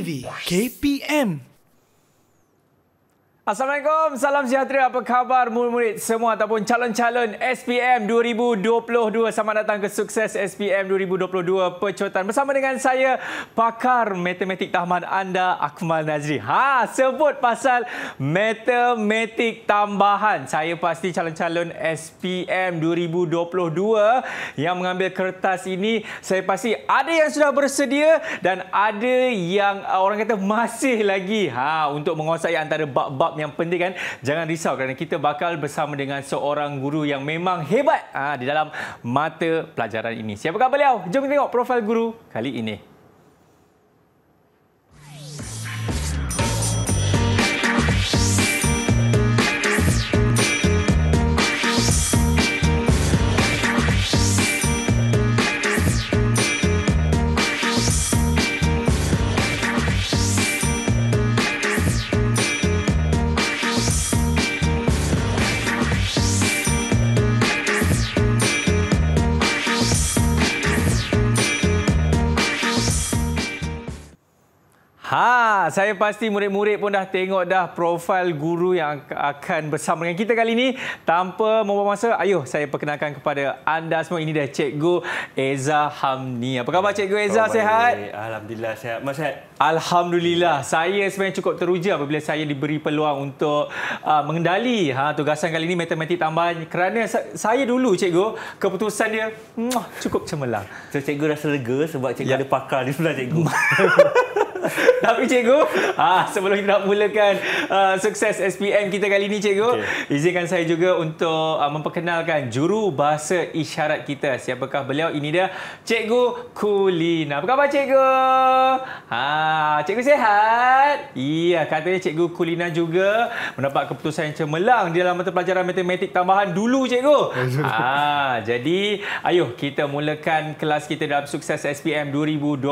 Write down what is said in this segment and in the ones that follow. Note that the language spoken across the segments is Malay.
TV KPM Assalamualaikum, salam sejahtera. Apa khabar murid-murid semua ataupun calon-calon SPM 2022? Selamat datang ke sukses SPM 2022 Pecutan. Bersama dengan saya, pakar matematik tambahan anda, Akmal Nazri. Ha, sebut pasal matematik tambahan. Saya pasti calon-calon SPM 2022 yang mengambil kertas ini. Saya pasti ada yang sudah bersedia dan ada yang uh, orang kata masih lagi ha untuk menguasai antara bab-bab yang penting kan jangan risau kerana kita bakal bersama dengan seorang guru yang memang hebat ha, di dalam mata pelajaran ini. Siapakah beliau? Jom kita tengok profil guru kali ini. saya pasti murid-murid pun dah tengok dah profil guru yang akan bersama dengan kita kali ini. Tanpa membuang masa, ayuh saya perkenalkan kepada anda semua. Ini dah Cikgu Eza Hamni. Apa khabar Cikgu Eza? Oh, sehat? Alhamdulillah, sehat. Mas sehat. Alhamdulillah. Saya sebenarnya cukup teruja apabila saya diberi peluang untuk uh, mengendali ha, tugasan kali ini matematik tambahan kerana saya dulu cikgu keputusan dia cukup cemerlang. So, cikgu rasa lega sebab cikgu ya. ada pakar di sebelah cikgu. Tapi cikgu, ah sebelum kita nak mulakan uh, sukses SPM kita kali ini cikgu, okay. izinkan saya juga untuk uh, memperkenalkan juru bahasa isyarat kita. Siapakah beliau? Ini dia, cikgu Kulina. Apa khabar cikgu? Ha, cikgu sihat? Iya, katanya cikgu Kulina juga mendapat keputusan yang cemerlang di dalam mata pelajaran matematik tambahan dulu cikgu. Ha, jadi ayuh kita mulakan kelas kita dalam sukses SPM 2022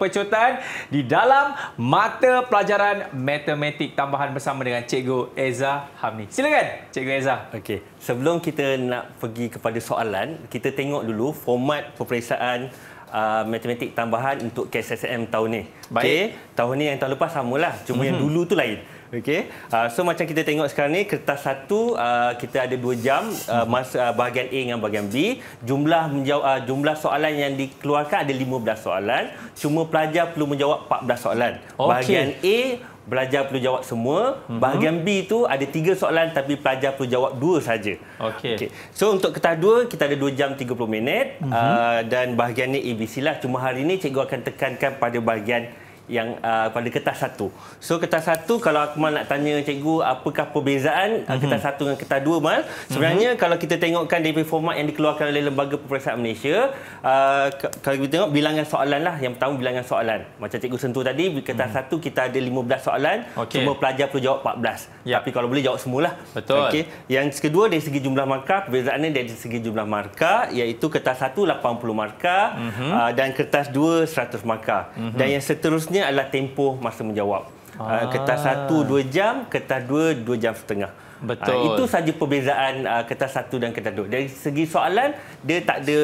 pecutan di dalam mata pelajaran matematik tambahan bersama dengan Cikgu Eza Hamni. Silakan Cikgu Eza. Okey. Sebelum kita nak pergi kepada soalan, kita tengok dulu format peperiksaan Uh, matematik tambahan untuk KSSM tahun ni. Baik. Okay. Tahun ni yang tahun lepas samalah. Cuma mm-hmm. yang mhm. dulu tu lain. Okey. Uh, so macam kita tengok sekarang ni kertas satu uh, kita ada dua jam uh, masa uh, bahagian A dengan bahagian B. Jumlah menjawab uh, jumlah soalan yang dikeluarkan ada 15 soalan. Cuma pelajar perlu menjawab 14 soalan. Okay. Bahagian A pelajar perlu jawab semua. Mhm. Bahagian B tu ada tiga soalan tapi pelajar perlu jawab dua sahaja. Okey. Okay. So untuk kertas dua kita ada dua jam tiga puluh minit mm-hmm. uh, dan bahagian ni ABC lah. Cuma hari ni cikgu akan tekankan pada bahagian yang uh, pada kertas satu. So kertas satu kalau aku nak tanya cikgu apakah perbezaan mm-hmm. kertas satu dengan kertas dua mal? Sebenarnya mm-hmm. kalau kita tengokkan dari format yang dikeluarkan oleh Lembaga Peperiksaan Malaysia, uh, kalau kita tengok bilangan soalan lah yang pertama bilangan soalan. Macam cikgu sentuh tadi kertas mm. satu kita ada 15 soalan, okay. cuma pelajar perlu jawab 14. Yep. Ya. Tapi kalau boleh jawab semulalah. Betul. Okey. Yang kedua dari segi jumlah markah, perbezaannya dari segi jumlah markah iaitu kertas satu 80 markah mm-hmm. uh, dan kertas dua 100 markah. Mm-hmm. Dan yang seterusnya seterusnya adalah tempoh masa menjawab. Ah. ah. Kertas satu dua jam, kertas dua dua jam setengah. Betul. Ha, itu saja perbezaan uh, ah, kertas satu dan kertas dua. Dari segi soalan, dia tak ada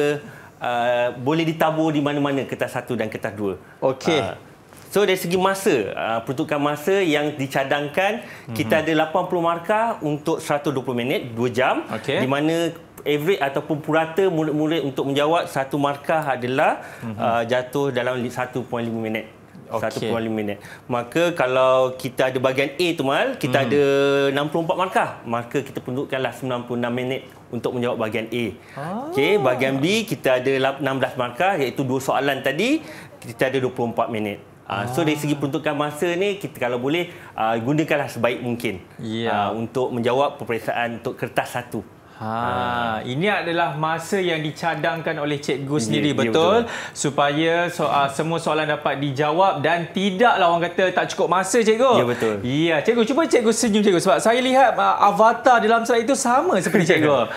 uh, boleh ditabur di mana-mana kertas satu dan kertas dua. Okey. Uh, so dari segi masa, uh, peruntukan masa yang dicadangkan, mm-hmm. kita ada 80 markah untuk 120 minit, dua jam. Okay. Di mana average ataupun purata murid-murid untuk menjawab satu markah adalah mm-hmm. uh, jatuh dalam 1.5 minit okay. 1.5 minit. Maka kalau kita ada bahagian A tu mal, kita hmm. ada 64 markah, maka kita perlukanlah 96 minit untuk menjawab bahagian A. Ah. Okey, bahagian B kita ada 16 markah iaitu dua soalan tadi, kita ada 24 minit. Uh, so dari segi peruntukan masa ni kita kalau boleh uh, gunakanlah sebaik mungkin yeah. Ya. uh, untuk menjawab peperiksaan untuk kertas satu. Ha, ha, ini adalah masa yang dicadangkan oleh cikgu sendiri, betul? betul? Supaya so, uh, semua soalan dapat dijawab dan tidaklah orang kata tak cukup masa, cikgu. Ya, betul. Ya, cikgu. Cuba cikgu senyum, cikgu. Sebab saya lihat uh, avatar dalam slide itu sama seperti cikgu.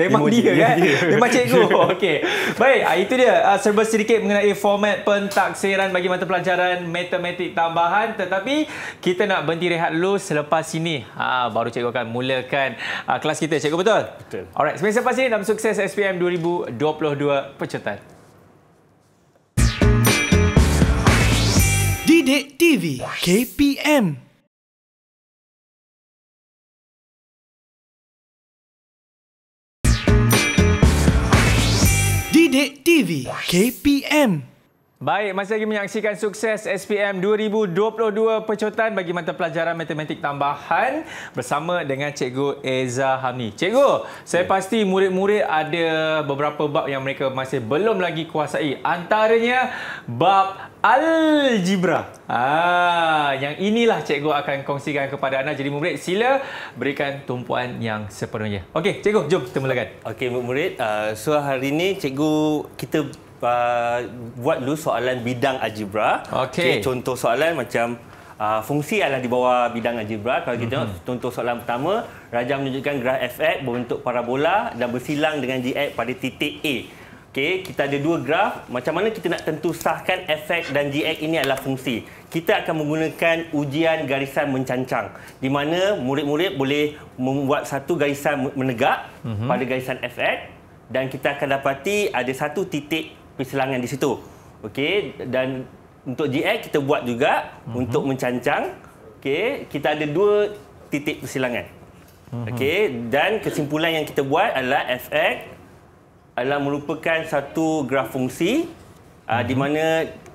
Memang Emoji. dia, kan? Ya, ya. Memang cikgu. Okey. Baik, uh, itu dia. Uh, serba sedikit mengenai format pentaksiran bagi mata pelajaran matematik tambahan. Tetapi, kita nak berhenti rehat dulu selepas ini. Uh, baru cikgu akan mulakan uh, kelas kelas kita, cikgu betul? Betul. Alright, semasa pasti dalam sukses SPM 2022 pencetan. Didik TV KPM Didik TV KPM Baik, masih lagi menyaksikan sukses SPM 2022 Pecutan bagi mata pelajaran matematik tambahan bersama dengan Cikgu Eza Hamni. Cikgu, saya ya. pasti murid-murid ada beberapa bab yang mereka masih belum lagi kuasai. Antaranya bab algebra. Ah, yang inilah cikgu akan kongsikan kepada anda. Jadi murid, sila berikan tumpuan yang sepenuhnya. Okey, cikgu, jom kita mulakan. Okey, murid, uh, ah, so hari ini cikgu kita buat lu soalan bidang algebra. Okey. Okay, contoh soalan macam uh, fungsi adalah di bawah bidang algebra. Kalau kita mm-hmm. tengok contoh soalan pertama, rajah menunjukkan graf fx berbentuk parabola dan bersilang dengan gx pada titik A. Okay, kita ada dua graf. Macam mana kita nak tentu sahkan fx dan gx ini adalah fungsi? Kita akan menggunakan ujian garisan mencancang di mana murid-murid boleh membuat satu garisan menegak mm-hmm. pada garisan fx dan kita akan dapati ada satu titik persilangan di situ. Okey dan untuk GX kita buat juga mm-hmm. untuk mencancang. Okey, kita ada dua titik persilangan. Mm-hmm. Okey dan kesimpulan yang kita buat adalah FX adalah merupakan satu graf fungsi mm-hmm. uh, di mana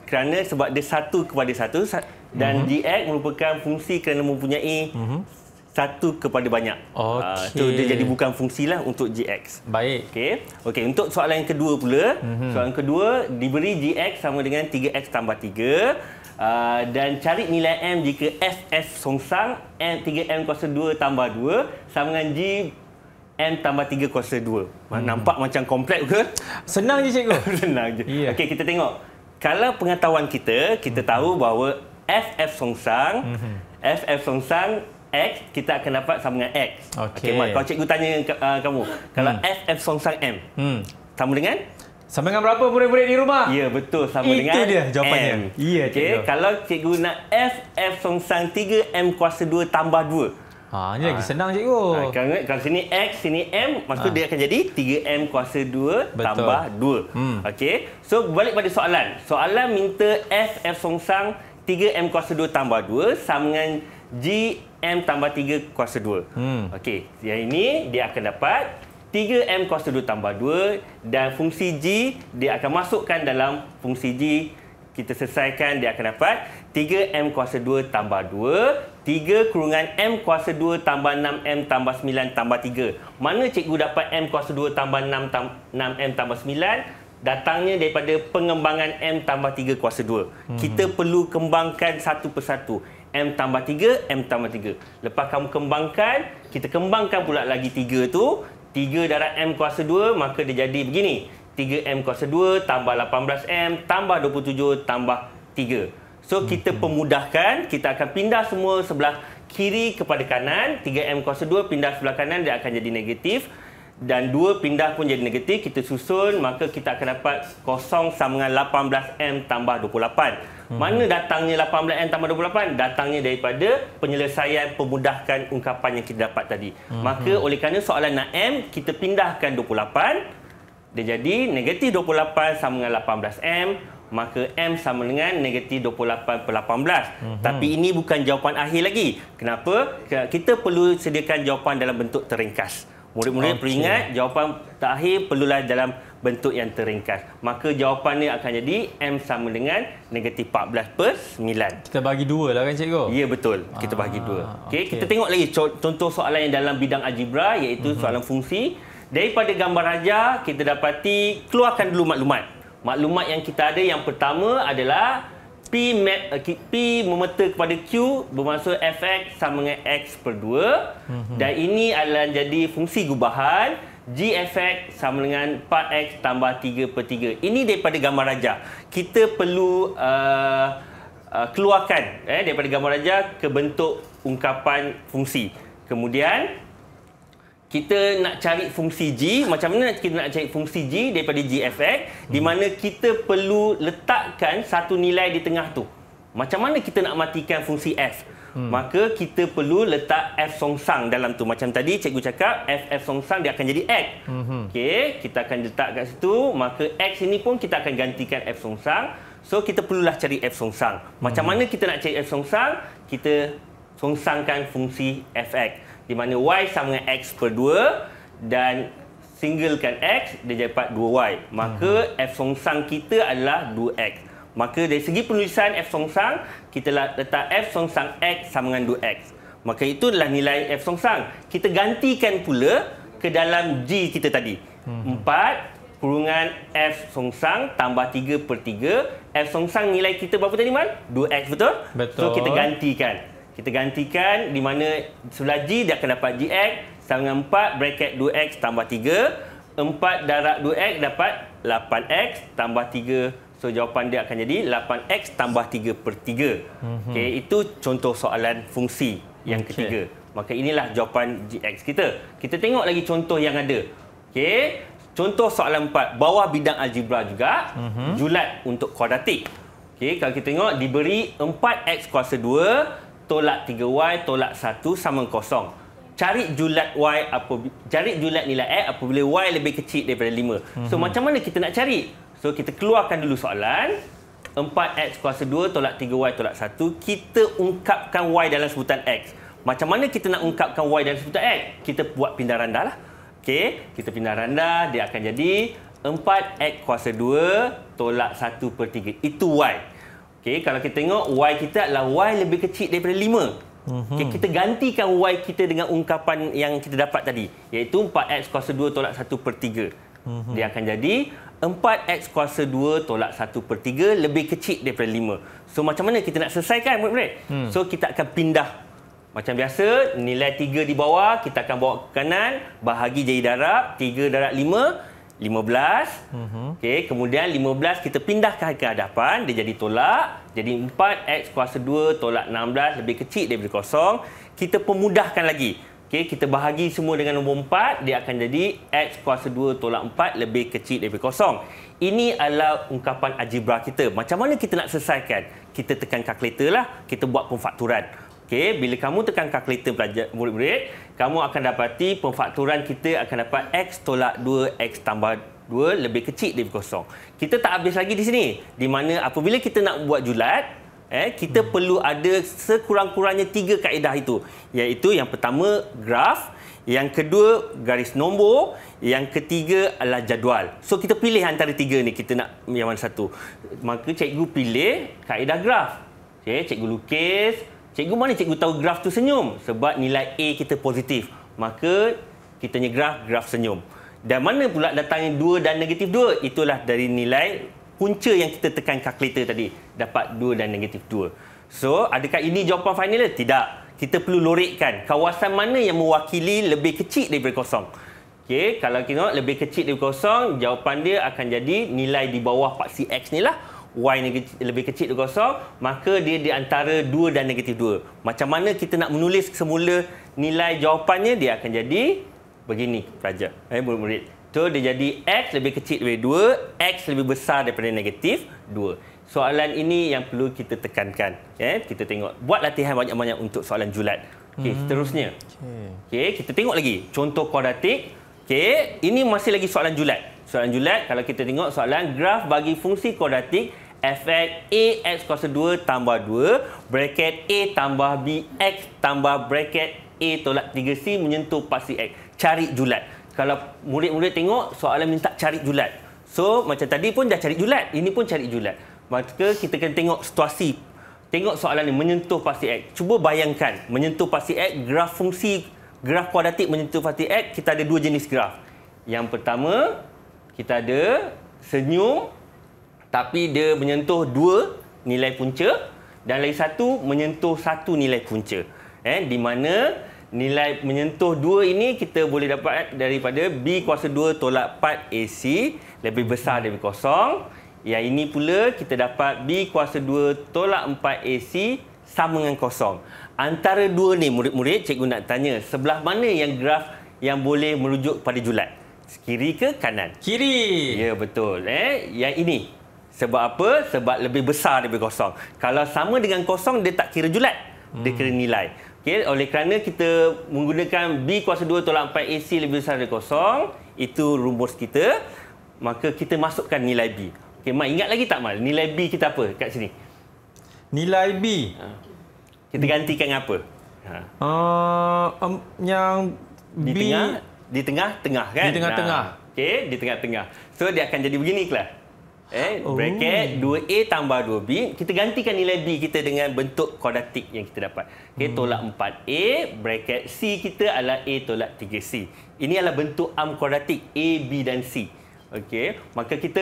kerana sebab dia satu kepada satu dan mm-hmm. GX merupakan fungsi kerana mempunyai mm-hmm satu kepada banyak. Okey. Uh, ah, so dia jadi bukan fungsilah untuk GX. Baik. Okey. Okey, untuk soalan yang kedua pula, mm-hmm. soalan kedua diberi GX sama dengan 3X tambah 3 uh, ah, dan cari nilai M jika SS songsang M 3M kuasa 2 tambah 2 sama dengan G M tambah 3 kuasa 2. Hmm. Nampak macam kompleks ke? Senang je cikgu. Senang je. Yeah. Okey, kita tengok. Kalau pengetahuan kita, kita hmm tahu bahawa FF songsang mm-hmm. FF songsang X kita akan dapat sama dengan X. Okey. Okay, kalau cikgu tanya uh, kamu, kalau hmm. F F song sang M. Hmm. Sama dengan sama dengan berapa murid-murid di rumah? Ya, betul sama Itu dengan Itu dia jawapannya. M. Ya, okay. cikgu. Kalau cikgu nak F F song sang 3 M kuasa 2 tambah 2. Ha, ini ha. lagi ah. senang cikgu. Ha, kalau, kalau sini X, sini M, maksud ha. Ah. dia akan jadi 3M kuasa 2 Betul. tambah 2. Hmm. Okay, So, balik pada soalan. Soalan minta F, F song songsang 3M kuasa 2 tambah 2 sama dengan G, M tambah 3 kuasa 2. Hmm. Okey, yang ini dia akan dapat 3M kuasa 2 tambah 2 dan fungsi G dia akan masukkan dalam fungsi G kita selesaikan dia akan dapat 3M kuasa 2 tambah 2 3 kurungan M kuasa 2 tambah 6M tambah 9 tambah 3 mana cikgu dapat M kuasa 2 tambah 6M tambah 9 datangnya daripada pengembangan M tambah 3 kuasa 2 hmm. kita perlu kembangkan satu persatu M tambah 3, M tambah 3. Lepas kamu kembangkan, kita kembangkan pula lagi 3 tu. 3 darat M kuasa 2, maka dia jadi begini. 3M kuasa 2 tambah 18M tambah 27 tambah 3. So, kita hmm. pemudahkan. Kita akan pindah semua sebelah kiri kepada kanan. 3M kuasa 2 pindah sebelah kanan, dia akan jadi negatif. Dan 2 pindah pun jadi negatif. Kita susun, maka kita akan dapat 0 sama dengan 18M tambah 28. Hmm. Mana datangnya 18N tambah 28? Datangnya daripada penyelesaian pemudahkan ungkapan yang kita dapat tadi. Hmm. Maka oleh kerana soalan nak M, kita pindahkan 28. Dia jadi negatif 28 sama dengan 18M. Maka M sama dengan negatif 28 per 18. Hmm. Tapi ini bukan jawapan akhir lagi. Kenapa? Kita perlu sediakan jawapan dalam bentuk teringkas. Murid-murid okay. peringat jawapan terakhir perlulah dalam bentuk yang teringkas. Maka jawapan ni akan jadi M sama dengan negatif 14 per 9. Kita bagi dua lah kan cikgu? Ya betul. Kita ah, bagi dua. Okay. Okay. Kita tengok lagi contoh soalan yang dalam bidang algebra iaitu mm-hmm. soalan fungsi. Daripada gambar raja kita dapati keluarkan dulu maklumat. Maklumat yang kita ada yang pertama adalah P, met, uh, P memeta kepada Q bermaksud fx sama dengan x per 2 mm-hmm. dan ini adalah jadi fungsi gubahan gfx sama dengan 4x tambah 3 per 3. Ini daripada gambar rajah. Kita perlu uh, uh, keluarkan eh, daripada gambar rajah ke bentuk ungkapan fungsi. Kemudian kita nak cari fungsi G macam mana kita nak cari fungsi G daripada GFX hmm. di mana kita perlu letakkan satu nilai di tengah tu macam mana kita nak matikan fungsi F hmm. maka kita perlu letak F songsang dalam tu macam tadi cikgu cakap F F songsang dia akan jadi X hmm. okey kita akan letak kat situ maka X ini pun kita akan gantikan F songsang so kita perlulah cari F songsang macam hmm. mana kita nak cari F songsang kita songsangkan fungsi FX di mana Y sama dengan X per 2 Dan singlekan X Dia dapat 2Y Maka hmm. F songsang kita adalah 2X Maka dari segi penulisan F songsang Kita letak F songsang X sama dengan 2X Maka itu adalah nilai F songsang Kita gantikan pula ke dalam G kita tadi hmm. 4 kurungan F songsang tambah 3 per 3 F songsang nilai kita berapa tadi Man? 2X betul? Betul So kita gantikan kita gantikan di mana sebelah G dia akan dapat GX sama dengan 4 bracket 2X tambah 3 4 darab 2X dapat 8X tambah 3 so jawapan dia akan jadi 8X tambah 3 per 3 mm-hmm. okay, itu contoh soalan fungsi yang okay. ketiga maka inilah jawapan GX kita kita tengok lagi contoh yang ada okay, contoh soalan 4 bawah bidang algebra juga mm-hmm. julat untuk kuadratik Okay, kalau kita tengok, diberi 4x kuasa tolak 3y tolak 1 sama kosong. Cari julat y apa cari julat nilai x apabila y lebih kecil daripada 5. So mm-hmm. macam mana kita nak cari? So kita keluarkan dulu soalan. 4x kuasa 2 tolak 3y tolak 1 kita ungkapkan y dalam sebutan x. Macam mana kita nak ungkapkan y dalam sebutan x? Kita buat pindah randa lah. Okey, kita pindah randa dia akan jadi 4x kuasa 2 tolak 1 per 3. Itu y. Okey, kalau kita tengok y kita adalah y lebih kecil daripada 5. Mhm. Okay, kita gantikan y kita dengan ungkapan yang kita dapat tadi iaitu 4x kuasa 2 tolak 1 per 3 mhm. dia akan jadi 4x kuasa 2 tolak 1 per 3 lebih kecil daripada 5 so macam mana kita nak selesaikan murid-murid hmm. so kita akan pindah macam biasa nilai 3 di bawah kita akan bawa ke kanan bahagi jadi darab 3 darab 15. Mm-hmm. Okey, kemudian 15 kita pindahkan ke hadapan, dia jadi tolak. Jadi 4x kuasa 2 tolak 16 lebih kecil daripada kosong. Kita pemudahkan lagi. Okey, kita bahagi semua dengan nombor 4, dia akan jadi x kuasa 2 tolak 4 lebih kecil daripada kosong. Ini adalah ungkapan algebra kita. Macam mana kita nak selesaikan? Kita tekan kalkulator lah, kita buat pemfakturan. Okey, bila kamu tekan kalkulator pelajar murid-murid, kamu akan dapati pemfakturan kita akan dapat X tolak 2X tambah 2 lebih kecil daripada kosong. Kita tak habis lagi di sini. Di mana apabila kita nak buat julat, eh, kita hmm. perlu ada sekurang-kurangnya tiga kaedah itu. Iaitu yang pertama, graf. Yang kedua, garis nombor. Yang ketiga adalah jadual. So, kita pilih antara tiga ni. Kita nak yang mana satu. Maka, cikgu pilih kaedah graf. Okay, cikgu lukis. lukis cikgu mana cikgu tahu graf tu senyum? Sebab nilai A kita positif. Maka kitanya graf, graf senyum. Dan mana pula datangnya 2 dan negatif 2? Itulah dari nilai punca yang kita tekan kalkulator tadi. Dapat 2 dan negatif 2. So, adakah ini jawapan final? Tidak. Kita perlu lorikkan kawasan mana yang mewakili lebih kecil daripada kosong. Okay, kalau kita lebih kecil daripada kosong, jawapan dia akan jadi nilai di bawah paksi X ni lah. Y lebih kecil daripada kosong, maka dia di antara 2 dan negatif 2. Macam mana kita nak menulis semula nilai jawapannya, dia akan jadi begini, pelajar. Eh, murid-murid. So, dia jadi X lebih kecil daripada 2, X lebih besar daripada negatif 2. Soalan ini yang perlu kita tekankan. Eh, kita tengok. Buat latihan banyak-banyak untuk soalan julat. Okey, hmm. seterusnya. Okey, okay, kita tengok lagi. Contoh kuadratik. Okey, ini masih lagi soalan julat. Soalan julat, kalau kita tengok soalan graf bagi fungsi kuadratik fx ax kuasa 2 tambah 2 bracket a tambah bx tambah bracket a tolak 3c menyentuh pasti x cari julat kalau murid-murid tengok soalan minta cari julat so macam tadi pun dah cari julat ini pun cari julat maka kita kena tengok situasi tengok soalan ni menyentuh pasti x cuba bayangkan menyentuh pasti x graf fungsi graf kuadratik menyentuh pasti x kita ada dua jenis graf yang pertama kita ada senyum tapi dia menyentuh dua nilai punca dan lagi satu menyentuh satu nilai punca eh di mana nilai menyentuh dua ini kita boleh dapat daripada B kuasa 2 tolak 4 AC lebih besar dari kosong. Yang ini pula kita dapat B kuasa 2 tolak 4 AC sama dengan kosong. Antara dua ni murid-murid cikgu nak tanya sebelah mana yang graf yang boleh merujuk pada julat? Kiri ke kanan? Kiri. Ya betul. Eh? Yang ini sebab apa? Sebab lebih besar daripada kosong. Kalau sama dengan kosong, dia tak kira julat. Dia kira hmm. nilai. Okay? Oleh kerana kita menggunakan B kuasa 2 tolak 4 AC lebih besar daripada kosong, itu rumus kita, maka kita masukkan nilai B. Okay, Mak, ingat lagi tak, Mak? Nilai B kita apa kat sini? Nilai B? Ha. Kita gantikan dengan apa? Uh, um, yang di B... Tengah, di tengah-tengah, kan? Di tengah-tengah. Nah. Ha. Okey, di tengah-tengah. So, dia akan jadi begini, Kelah. Eh, oh. bracket 2A tambah 2B. Kita gantikan nilai B kita dengan bentuk kuadratik yang kita dapat. Okay, hmm. tolak 4A, bracket C kita adalah A tolak 3C. Ini adalah bentuk am kuadratik A, B dan C. Okey, maka kita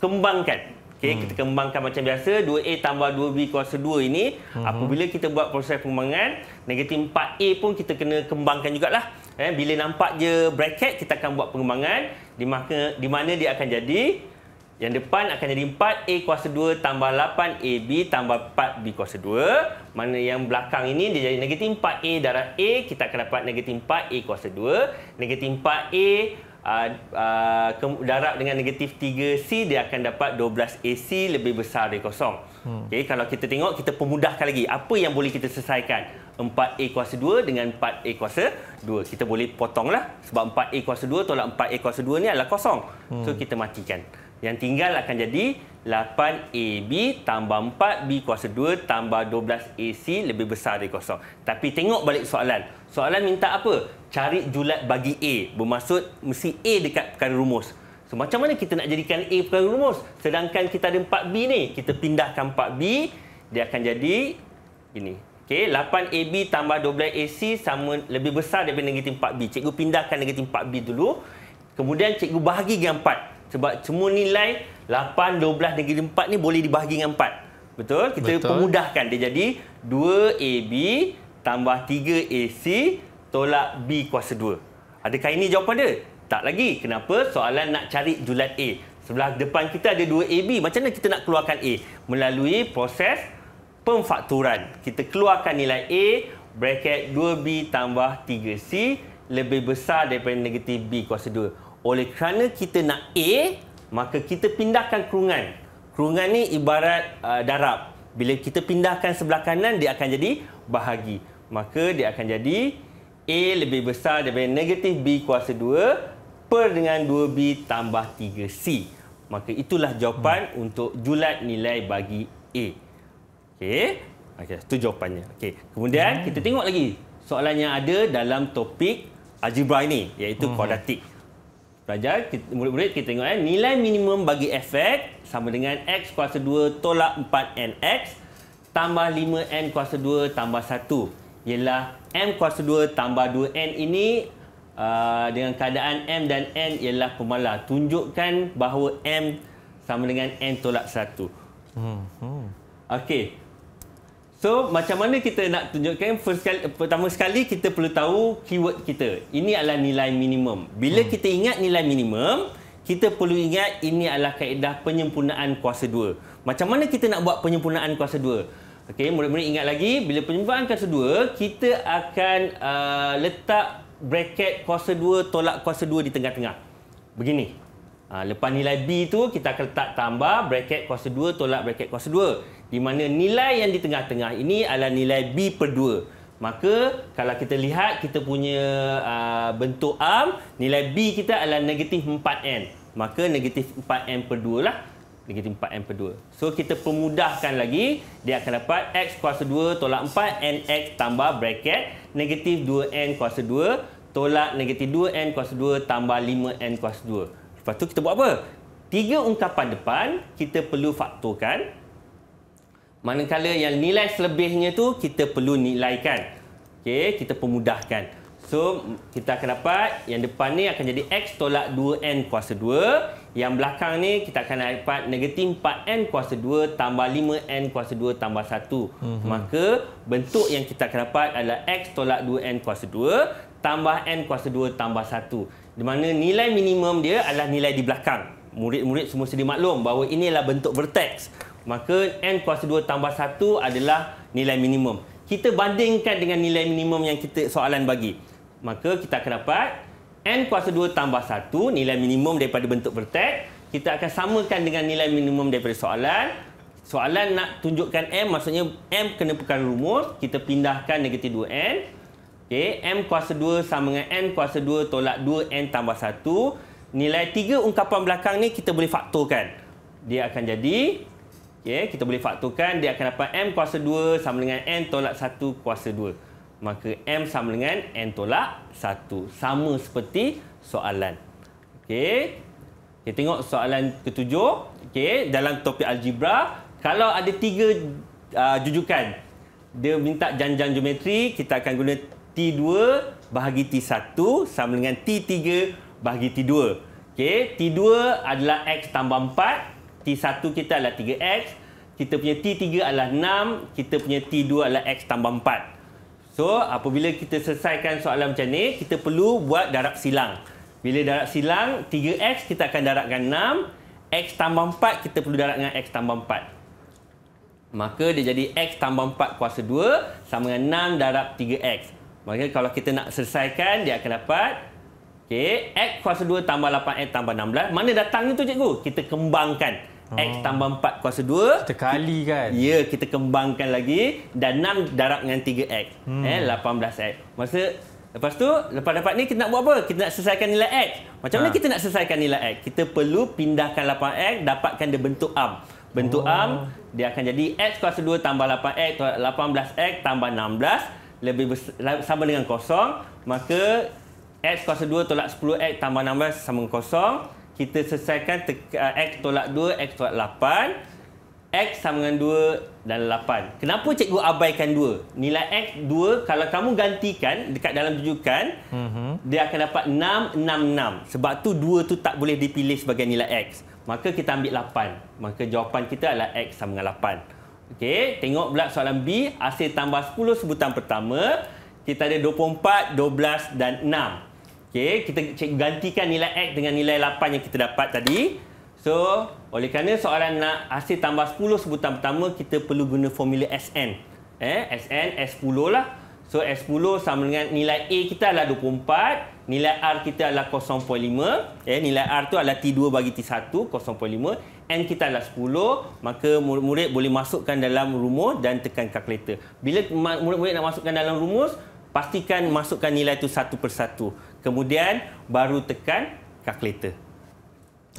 kembangkan. Okey, hmm. kita kembangkan macam biasa 2A tambah 2B kuasa 2 ini. Hmm. Apabila kita buat proses pengembangan, negatif 4A pun kita kena kembangkan juga Eh, bila nampak je bracket, kita akan buat pengembangan di mana, di mana dia akan jadi yang depan akan jadi 4A kuasa 2 tambah 8AB tambah 4B kuasa 2. Mana yang belakang ini dia jadi negatif 4A darab A. Kita akan dapat negatif 4A kuasa 2. Negatif 4A uh, uh, darab dengan negatif 3C. Dia akan dapat 12AC lebih besar dari kosong. Hmm. Okay, kalau kita tengok, kita pemudahkan lagi. Apa yang boleh kita selesaikan? 4A kuasa 2 dengan 4A kuasa 2. Kita boleh potonglah. Sebab 4A kuasa 2 tolak 4A kuasa 2 ni adalah kosong. Hmm. So, kita matikan. Yang tinggal akan jadi 8AB tambah 4B kuasa 2 tambah 12AC lebih besar dari kosong. Tapi tengok balik soalan. Soalan minta apa? Cari julat bagi A. Bermaksud mesti A dekat perkara rumus. So, macam mana kita nak jadikan A perkara rumus? Sedangkan kita ada 4B ni. Kita pindahkan 4B. Dia akan jadi ini. Okay, 8AB tambah 12AC sama lebih besar daripada negatif 4B. Cikgu pindahkan negatif 4B dulu. Kemudian cikgu bahagi dengan 4. Sebab semua nilai 8, 12, negeri 4 ni boleh dibahagi dengan 4. Betul? Kita Betul. pemudahkan. Dia jadi 2AB tambah 3AC tolak B kuasa 2. Adakah ini jawapan dia? Tak lagi. Kenapa? Soalan nak cari julat A. Sebelah depan kita ada 2AB. Macam mana kita nak keluarkan A? Melalui proses pemfakturan. Kita keluarkan nilai A, bracket 2B tambah 3C lebih besar daripada negatif B kuasa 2. Oleh kerana kita nak A, maka kita pindahkan kerungan. Kerungan ni ibarat uh, darab. Bila kita pindahkan sebelah kanan, dia akan jadi bahagi. Maka dia akan jadi A lebih besar daripada negatif B kuasa 2 per dengan 2B tambah 3C. Maka itulah jawapan hmm. untuk julat nilai bagi A. Okey, okay, itu jawapannya. Okey, Kemudian hmm. kita tengok lagi soalan yang ada dalam topik algebra ini iaitu hmm. kuadratik pelajar, murid-murid kita tengok kan nilai minimum bagi fx sama dengan x kuasa 2 tolak 4nx tambah 5n kuasa 2 tambah 1 ialah m kuasa 2 tambah 2n ini uh, dengan keadaan m dan n ialah pemalar tunjukkan bahawa m sama dengan n tolak 1 hmm hmm okey So macam mana kita nak tunjukkan first kali, pertama sekali kita perlu tahu keyword kita. Ini adalah nilai minimum. Bila hmm. kita ingat nilai minimum, kita perlu ingat ini adalah kaedah penyempurnaan kuasa dua. Macam mana kita nak buat penyempurnaan kuasa dua? Okey, murid-murid ingat lagi bila penyempurnaan kuasa dua, kita akan uh, letak bracket kuasa dua tolak kuasa dua di tengah-tengah. Begini. Uh, lepas nilai B tu kita akan letak tambah bracket kuasa dua tolak bracket kuasa dua di mana nilai yang di tengah-tengah ini adalah nilai B per 2. Maka kalau kita lihat kita punya uh, bentuk arm, nilai B kita adalah negatif 4N. Maka negatif 4N per 2 lah. Negatif 4N per 2. So kita permudahkan lagi, dia akan dapat X kuasa 2 tolak 4 NX tambah bracket negatif 2N kuasa 2 tolak negatif 2N kuasa 2 tambah 5N kuasa 2. Lepas tu kita buat apa? Tiga ungkapan depan kita perlu faktorkan. Manakala yang nilai selebihnya tu kita perlu nilaikan. Okey, kita pemudahkan. So, kita akan dapat yang depan ni akan jadi x tolak 2n kuasa 2. Yang belakang ni kita akan dapat negatif 4n kuasa 2 tambah 5n kuasa 2 tambah 1. Mm -hmm. Maka, bentuk yang kita akan dapat adalah x tolak 2n kuasa 2 tambah n kuasa 2 tambah 1. Di mana nilai minimum dia adalah nilai di belakang. Murid-murid semua sedia maklum bahawa inilah bentuk vertex maka N kuasa 2 tambah 1 adalah nilai minimum. Kita bandingkan dengan nilai minimum yang kita soalan bagi. Maka kita akan dapat N kuasa 2 tambah 1, nilai minimum daripada bentuk vertek. Kita akan samakan dengan nilai minimum daripada soalan. Soalan nak tunjukkan M, maksudnya M kena pekan rumus. Kita pindahkan negatif 2N. Okay. M kuasa 2 sama dengan N kuasa 2 tolak 2N tambah 1. Nilai 3 ungkapan belakang ni kita boleh faktorkan. Dia akan jadi Okay, ya, kita boleh faktorkan dia akan dapat M kuasa 2 sama dengan N tolak 1 kuasa 2. Maka M sama dengan N tolak 1. Sama seperti soalan. Okey. Kita tengok soalan ketujuh. Okey, dalam topik algebra, kalau ada tiga uh, jujukan, dia minta janjang geometri, kita akan guna T2 bahagi T1 sama dengan T3 bahagi T2. Okey, T2 adalah X tambah 4 T1 kita adalah 3X Kita punya T3 adalah 6 Kita punya T2 adalah X tambah 4 So apabila kita selesaikan soalan macam ni Kita perlu buat darab silang Bila darab silang 3X kita akan darabkan 6 X tambah 4 kita perlu darab dengan X tambah 4 Maka dia jadi X tambah 4 kuasa 2 Sama dengan 6 darab 3X Maka kalau kita nak selesaikan Dia akan dapat okay, X kuasa 2 tambah 8X tambah 16 Mana datangnya tu cikgu? Kita kembangkan X oh. tambah 4 kuasa 2. Kita kali kan? Ya, kita kembangkan lagi. Dan 6 darab dengan 3X. Hmm. Eh, 18X. Maksud, lepas tu, lepas dapat ni kita nak buat apa? Kita nak selesaikan nilai X. Macam ha. mana kita nak selesaikan nilai X? Kita perlu pindahkan 8X, dapatkan dia bentuk arm. Bentuk oh. arm, dia akan jadi X kuasa 2 tambah 8X, 18X tambah 16. Lebih besar, sama dengan kosong. Maka, X kuasa 2 tolak 10X tambah 16 sama kosong kita selesaikan X uh, tolak 2, X tolak 8. X sama dengan 2 dan 8. Kenapa cikgu abaikan 2? Nilai X 2, kalau kamu gantikan dekat dalam tujukan, mm -hmm. dia akan dapat 6, 6, 6. Sebab tu 2 tu tak boleh dipilih sebagai nilai X. Maka kita ambil 8. Maka jawapan kita adalah X sama dengan 8. Okey, tengok pula soalan B. Hasil tambah 10 sebutan pertama. Kita ada 24, 12 dan 6. Okey, kita gantikan nilai X dengan nilai 8 yang kita dapat tadi. So, oleh kerana soalan nak hasil tambah 10 sebutan pertama, kita perlu guna formula SN. Eh, SN, S10 lah. So, S10 sama dengan nilai A kita adalah 24. Nilai R kita adalah 0.5. Eh, nilai R tu adalah T2 bagi T1, 0.5. N kita adalah 10. Maka murid-murid boleh masukkan dalam rumus dan tekan kalkulator. Bila murid-murid nak masukkan dalam rumus, pastikan masukkan nilai tu satu persatu kemudian baru tekan calculator.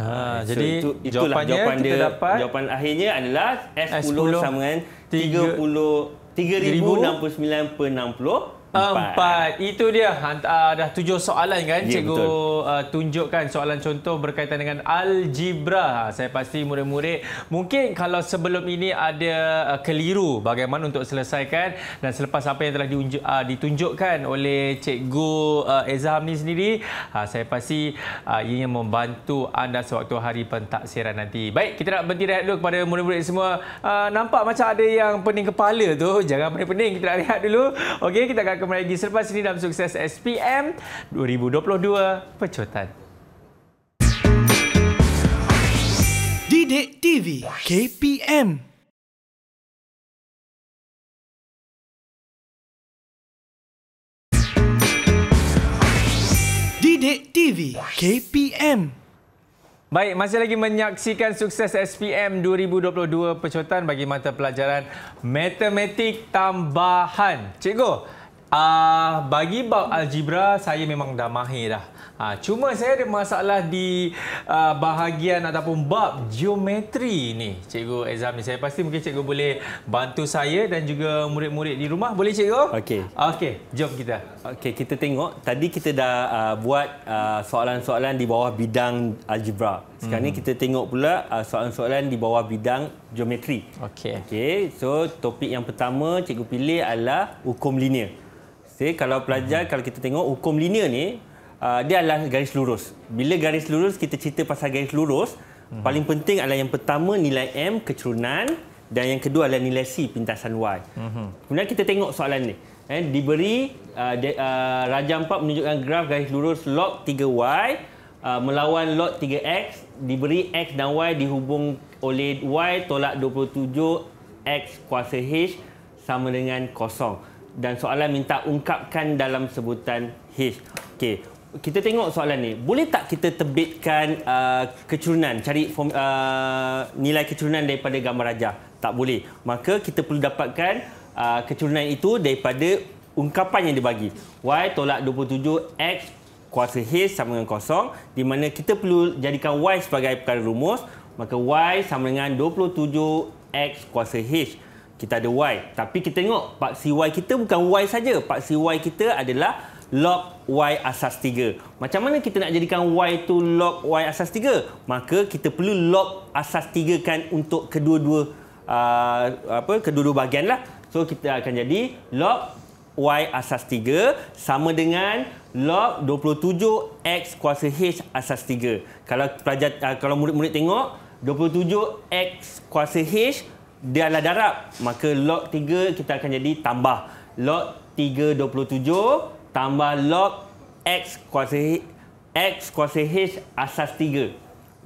Ha, so jadi itu, itulah jawapan dia, dapat jawapan akhirnya adalah S10, S10 sama dengan 30 3069 per 60 Empat. Empat. Itu dia. Uh, dah tujuh soalan kan ya, cikgu uh, tunjukkan soalan contoh berkaitan dengan algebra. Ah, saya pasti murid-murid mungkin kalau sebelum ini ada uh, keliru bagaimana untuk selesaikan dan selepas apa yang telah diunjuk, uh, ditunjukkan oleh cikgu uh, Ezham ni sendiri, uh, saya pasti uh, ia membantu anda sewaktu hari pentaksiran nanti. Baik, kita nak berhenti rehat dulu kepada murid-murid semua. Uh, nampak macam ada yang pening kepala tu. Jangan pening-pening. Kita nak rehat dulu. Okey, kita akan kembali lagi selepas ini dalam sukses SPM 2022 Pecutan. Didik TV KPM Didik TV KPM Baik, masih lagi menyaksikan sukses SPM 2022 pecutan bagi mata pelajaran Matematik Tambahan. Cikgu, Uh, bagi bab algebra saya memang dah mahir dah. Ha, cuma saya ada masalah di uh, bahagian ataupun bab geometri ni. Cikgu Ezam ni saya pasti mungkin cikgu boleh bantu saya dan juga murid-murid di rumah. Boleh cikgu? Okey. Okey, jom kita. Okey, kita tengok tadi kita dah uh, buat soalan-soalan uh, di bawah bidang algebra. Sekarang hmm. ni kita tengok pula soalan-soalan uh, di bawah bidang geometri. Okey. Okey, so topik yang pertama cikgu pilih adalah hukum linear. Okay, kalau pelajar, hmm. kalau kita tengok hukum linear ni, uh, dia adalah garis lurus. Bila garis lurus, kita cerita pasal garis lurus, hmm. paling penting adalah yang pertama nilai M, kecerunan, dan yang kedua adalah nilai C, pintasan Y. Hmm. Kemudian kita tengok soalan ni. Eh, diberi uh, de, uh, Raja 4 menunjukkan graf garis lurus log 3Y uh, melawan log 3X. Diberi X dan Y dihubung oleh Y tolak 27X kuasa H sama dengan kosong. Hmm dan soalan minta ungkapkan dalam sebutan H. Okey, kita tengok soalan ni. Boleh tak kita tebitkan uh, kecurunan, cari form, uh, nilai kecurunan daripada gambar rajah? Tak boleh. Maka kita perlu dapatkan uh, kecurunan itu daripada ungkapan yang dibagi. Y tolak 27X kuasa H sama dengan kosong. Di mana kita perlu jadikan Y sebagai perkara rumus. Maka Y sama dengan 27X kuasa H kita ada y tapi kita tengok paksi y kita bukan y saja paksi y kita adalah log y asas 3 macam mana kita nak jadikan y tu log y asas 3 maka kita perlu log asas 3 kan untuk kedua-dua uh, apa kedua-dua bahagian lah. so kita akan jadi log y asas 3 sama dengan log 27 x kuasa h asas 3 kalau pelajar uh, kalau murid-murid tengok 27 x kuasa h dia adalah darab maka log 3 kita akan jadi tambah log 327 tambah log x kuasa h, x kuasa h asas 3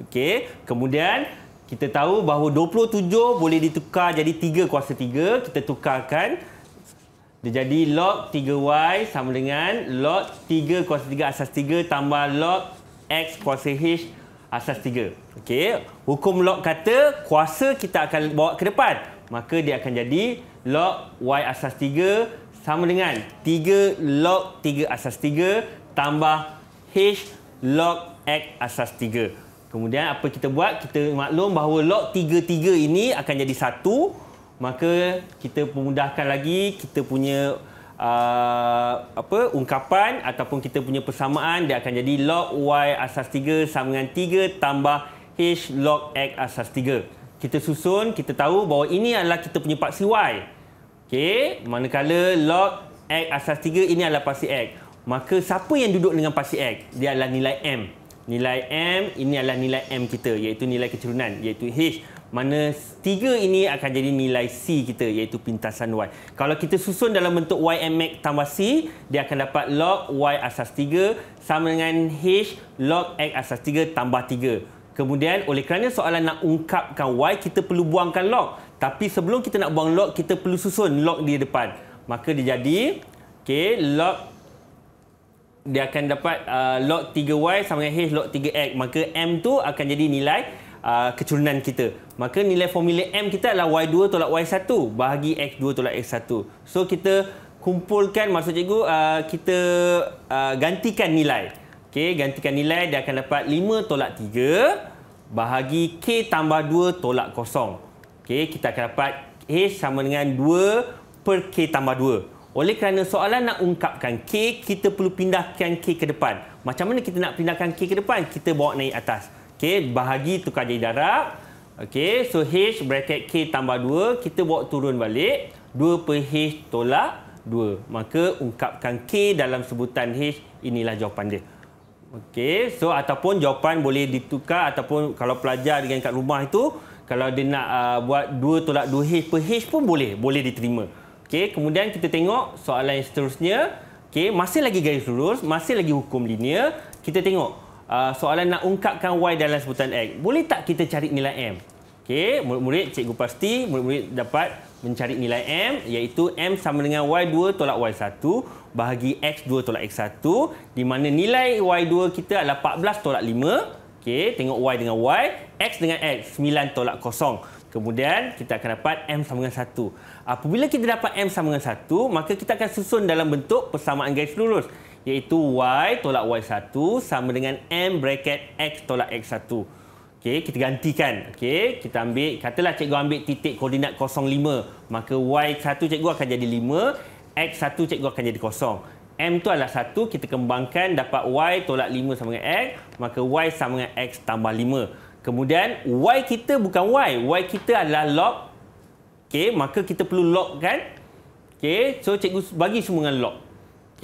okey kemudian kita tahu bahawa 27 boleh ditukar jadi 3 kuasa 3 kita tukarkan dia jadi log 3y sama dengan log 3 kuasa 3 asas 3 tambah log x kuasa h asas tiga. Okey, hukum log kata kuasa kita akan bawa ke depan. Maka dia akan jadi log y asas tiga sama dengan tiga log tiga asas tiga tambah h log x asas tiga. Kemudian apa kita buat? Kita maklum bahawa log tiga tiga ini akan jadi satu. Maka kita memudahkan lagi kita punya uh, apa ungkapan ataupun kita punya persamaan dia akan jadi log y asas 3 sama dengan 3 tambah h log x asas 3. Kita susun, kita tahu bahawa ini adalah kita punya paksi y. Okey, manakala log x asas 3 ini adalah paksi x. Maka siapa yang duduk dengan paksi x? Dia adalah nilai m. Nilai m ini adalah nilai m kita iaitu nilai kecerunan iaitu h mana tiga ini akan jadi nilai C kita iaitu pintasan Y. Kalau kita susun dalam bentuk YMX tambah C, dia akan dapat log Y asas 3 sama dengan H log X asas 3 tambah 3. Kemudian oleh kerana soalan nak ungkapkan Y, kita perlu buangkan log. Tapi sebelum kita nak buang log, kita perlu susun log di depan. Maka dia jadi okay, log dia akan dapat uh, log 3y sama dengan h log 3x maka m tu akan jadi nilai uh, kecurunan kita maka nilai formula M kita adalah Y2 tolak Y1 bahagi X2 tolak X1. So kita kumpulkan, maksud cikgu, uh, kita uh, gantikan nilai. Okay, gantikan nilai, dia akan dapat 5 tolak 3 bahagi K tambah 2 tolak kosong. Okay, kita akan dapat H sama dengan 2 per K tambah 2. Oleh kerana soalan nak ungkapkan K, kita perlu pindahkan K ke depan. Macam mana kita nak pindahkan K ke depan? Kita bawa naik atas. Okay, bahagi tukar jadi darab. Okey, so H bracket K tambah 2, kita bawa turun balik. 2 per H tolak 2. Maka ungkapkan K dalam sebutan H, inilah jawapan dia. Okey, so ataupun jawapan boleh ditukar ataupun kalau pelajar dengan kat rumah itu, kalau dia nak uh, buat 2 tolak 2H per H pun boleh, boleh diterima. Okey, kemudian kita tengok soalan yang seterusnya. Okey, masih lagi garis lurus, masih lagi hukum linear. Kita tengok Ah, soalan nak ungkapkan Y dalam sebutan X. Boleh tak kita cari nilai M? Okey, murid-murid, cikgu pasti murid-murid dapat mencari nilai M iaitu M sama dengan Y2 tolak Y1 bahagi X2 tolak X1 di mana nilai Y2 kita adalah 14 tolak 5. Okey, tengok Y dengan Y, X dengan X, 9 tolak kosong. Kemudian kita akan dapat M sama dengan 1. Apabila kita dapat M sama dengan 1, maka kita akan susun dalam bentuk persamaan garis lurus iaitu y tolak y1 sama dengan m bracket x tolak x1. Okey, kita gantikan. Okey, kita ambil katalah cikgu ambil titik koordinat 0,5, maka y1 cikgu akan jadi 5, x1 cikgu akan jadi 0. M tu adalah 1, kita kembangkan dapat Y tolak 5 sama dengan X, maka Y sama dengan X tambah 5. Kemudian, Y kita bukan Y, Y kita adalah log, okay, maka kita perlu log kan. Okay, so, cikgu bagi semua log.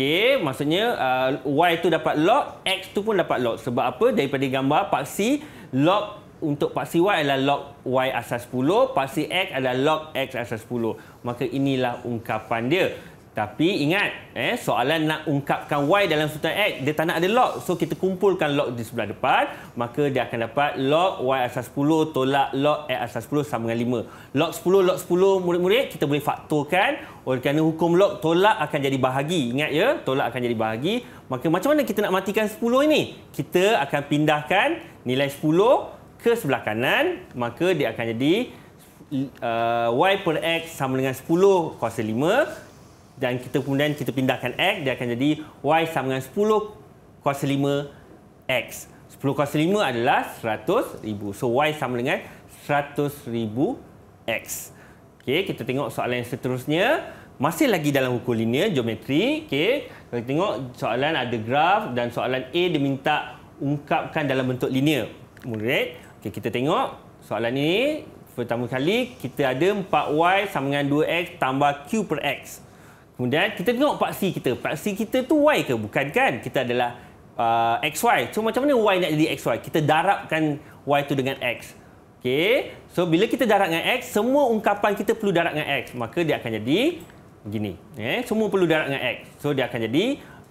Okey, maksudnya uh, Y tu dapat log, X tu pun dapat log. Sebab apa? Daripada gambar paksi log untuk paksi Y adalah log Y asas 10, paksi X adalah log X asas 10. Maka inilah ungkapan dia. Tapi ingat, eh, soalan nak ungkapkan Y dalam sultan X, dia tak nak ada log. So, kita kumpulkan log di sebelah depan. Maka, dia akan dapat log Y asas 10 tolak log X asas 10 sama dengan 5. Log 10, log 10, murid-murid, kita boleh faktorkan. Oleh kerana hukum log, tolak akan jadi bahagi. Ingat ya, tolak akan jadi bahagi. Maka, macam mana kita nak matikan 10 ini? Kita akan pindahkan nilai 10 ke sebelah kanan. Maka, dia akan jadi uh, Y per X sama dengan 10 kuasa 5 dan kita kemudian kita pindahkan x dia akan jadi y sama dengan 10 kuasa 5 x. 10 kuasa 5 adalah 100,000. So y sama dengan 100,000 x. Okey, kita tengok soalan yang seterusnya. Masih lagi dalam hukum linear geometri. Okey. Kita tengok soalan ada graf dan soalan A diminta ungkapkan dalam bentuk linear. Murid. Okey, kita tengok soalan ini pertama kali kita ada 4y sama dengan 2x tambah q per x. Kemudian kita tengok paksi kita. Paksi kita tu Y ke? Bukan kan? Kita adalah uh, XY. So macam mana Y nak jadi XY? Kita darabkan Y tu dengan X. Okay. So bila kita darab dengan X, semua ungkapan kita perlu darab dengan X. Maka dia akan jadi begini. Eh? Semua perlu darab dengan X. So dia akan jadi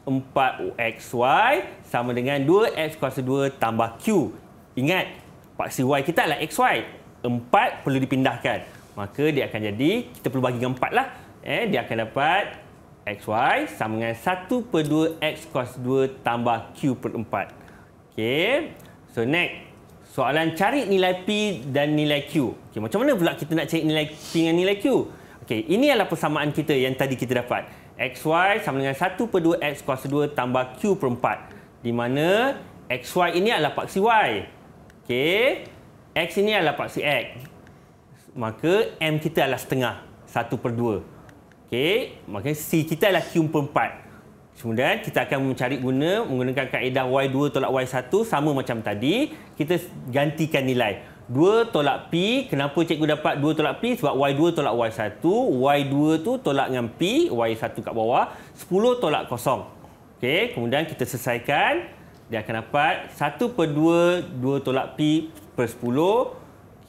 4XY sama dengan 2X kuasa 2 tambah Q. Ingat, paksi Y kita adalah XY. 4 perlu dipindahkan. Maka dia akan jadi, kita perlu bagi dengan 4 lah eh, dia akan dapat xy sama dengan 1 per 2 x cos 2 tambah q per 4. Okay. So next, soalan cari nilai P dan nilai Q. Okay, macam mana pula kita nak cari nilai P dan nilai Q? Okay, ini adalah persamaan kita yang tadi kita dapat. XY sama dengan 1 per 2 X kuasa 2 tambah Q per 4. Di mana XY ini adalah paksi Y. Okay, X ini adalah paksi X. Maka M kita adalah setengah. 1 per 2. Okey, maka C kita adalah Q4. Kemudian kita akan mencari guna menggunakan kaedah Y2 tolak Y1 sama macam tadi. Kita gantikan nilai. 2 tolak P, kenapa cikgu dapat 2 tolak P? Sebab Y2 tolak Y1, Y2 tu tolak dengan P, Y1 kat bawah, 10 tolak kosong. Okey, kemudian kita selesaikan. Dia akan dapat 1 per 2, 2 tolak P per 10.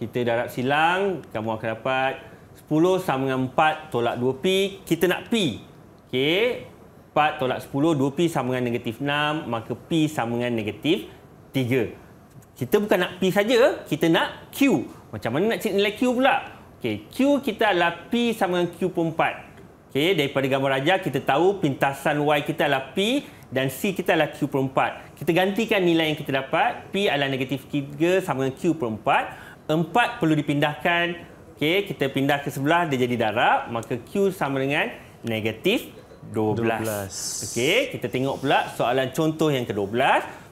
Kita darab silang, kamu akan dapat 10 sama dengan 4 tolak 2P. Kita nak P. Okay. 4 tolak 10, 2P sama dengan negatif 6. Maka P sama dengan negatif 3. Kita bukan nak P saja, kita nak Q. Macam mana nak cek nilai Q pula? Okay. Q kita adalah P sama dengan Q per 4. Okay. Daripada gambar ajar, kita tahu pintasan Y kita adalah P dan C kita adalah Q per 4. Kita gantikan nilai yang kita dapat. P adalah negatif 3 sama dengan Q per 4. 4 perlu dipindahkan Okey, kita pindah ke sebelah dia jadi darab, maka Q sama dengan negatif 12. 12. Okey, kita tengok pula soalan contoh yang ke-12.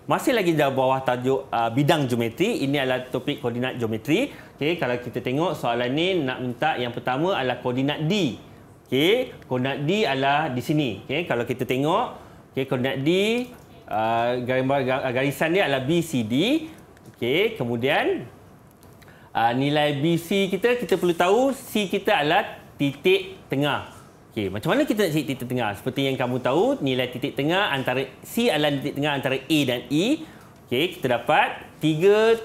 Masih lagi di bawah tajuk uh, bidang geometri. Ini adalah topik koordinat geometri. Okey, kalau kita tengok soalan ni nak minta yang pertama adalah koordinat D. Okey, koordinat D adalah di sini. Okey, kalau kita tengok okey koordinat D uh, garisan dia adalah BCD. Okey, kemudian uh, nilai BC kita, kita perlu tahu C kita adalah titik tengah. Okey, macam mana kita nak cari titik tengah? Seperti yang kamu tahu, nilai titik tengah antara C adalah titik tengah antara A dan E. Okay, kita dapat 3